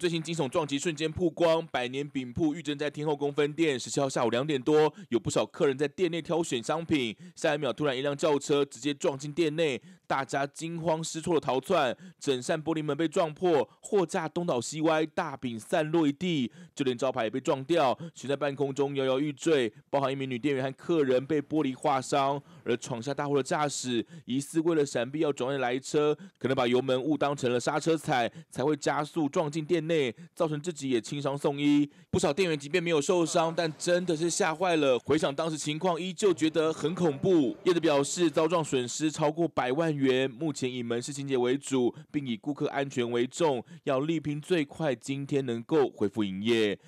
最新惊悚撞击瞬间曝光！百年饼铺玉珍在天后宫分店，十七号下午两点多，有不少客人在店内挑选商品，下一秒突然一辆轿车直接撞进店内。大家惊慌失措的逃窜，整扇玻璃门被撞破，货架东倒西歪，大饼散落一地，就连招牌也被撞掉，悬在半空中摇摇欲坠。包含一名女店员和客人被玻璃划伤，而闯下大祸的驾驶疑似为了闪避要转弯来车，可能把油门误当成了刹车踩，才会加速撞进店内，造成自己也轻伤送医。不少店员即便没有受伤，但真的是吓坏了，回想当时情况，依旧觉得很恐怖。业者表示，遭撞损失超过百万。目前以门市清洁为主，并以顾客安全为重要，力拼最快今天能够恢复营业。